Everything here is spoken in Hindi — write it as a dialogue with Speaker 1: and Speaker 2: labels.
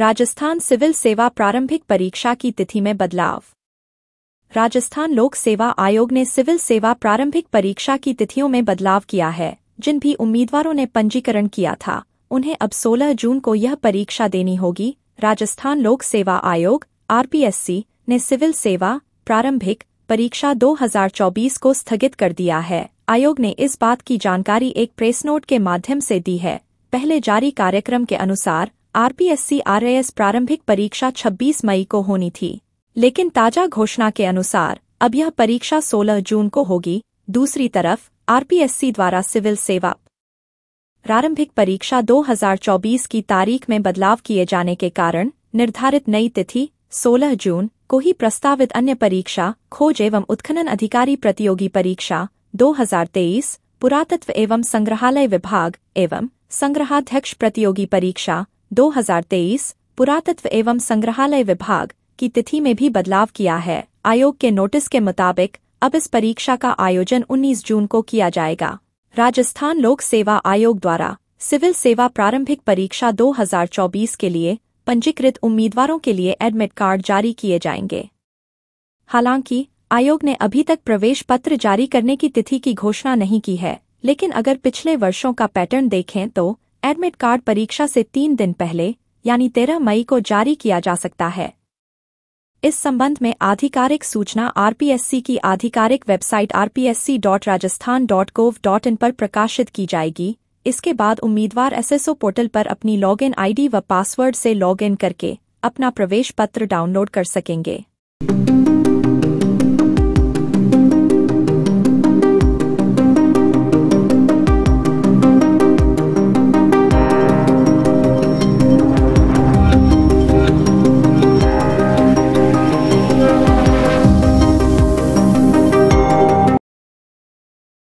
Speaker 1: राजस्थान सिविल सेवा प्रारंभिक परीक्षा की तिथि में बदलाव राजस्थान लोक सेवा आयोग ने सिविल सेवा प्रारंभिक परीक्षा की तिथियों में बदलाव किया है जिन भी उम्मीदवारों ने पंजीकरण किया था उन्हें अब 16 जून को यह परीक्षा देनी होगी राजस्थान लोक सेवा आयोग आरपीएससी ने सिविल सेवा प्रारंभिक परीक्षा 2024 को स्थगित कर दिया है आयोग ने इस बात की जानकारी एक प्रेस नोट के माध्यम से दी है पहले जारी कार्यक्रम के अनुसार आरपीएससी आरएएस प्रारंभिक परीक्षा 26 मई को होनी थी लेकिन ताजा घोषणा के अनुसार अब यह परीक्षा 16 जून को होगी दूसरी तरफ आरपीएससी द्वारा सिविल सेवा प्रारंभिक परीक्षा 2024 की तारीख में बदलाव किए जाने के कारण निर्धारित नई तिथि 16 जून को ही प्रस्तावित अन्य परीक्षा खोज एवं उत्खनन अधिकारी प्रतियोगी परीक्षा 2023 पुरातत्व एवं संग्रहालय विभाग एवं संग्रहाध्यक्ष प्रतियोगी परीक्षा 2023 पुरातत्व एवं संग्रहालय विभाग की तिथि में भी बदलाव किया है आयोग के नोटिस के मुताबिक अब इस परीक्षा का आयोजन 19 जून को किया जाएगा राजस्थान लोक सेवा आयोग द्वारा सिविल सेवा प्रारंभिक परीक्षा 2024 के लिए पंजीकृत उम्मीदवारों के लिए एडमिट कार्ड जारी किए जाएंगे हालांकि आयोग ने अभी तक प्रवेश पत्र जारी करने की तिथि की घोषणा नहीं की है लेकिन अगर पिछले वर्षों का पैटर्न देखें तो एडमिट कार्ड परीक्षा से तीन दिन पहले यानी तेरह मई को जारी किया जा सकता है इस संबंध में आधिकारिक सूचना आरपीएससी की आधिकारिक वेबसाइट rpsc.rajasthan.gov.in पर प्रकाशित की जाएगी इसके बाद उम्मीदवार एसएसओ पोर्टल पर अपनी लॉगिन आईडी व पासवर्ड से लॉगिन करके अपना प्रवेश पत्र डाउनलोड कर सकेंगे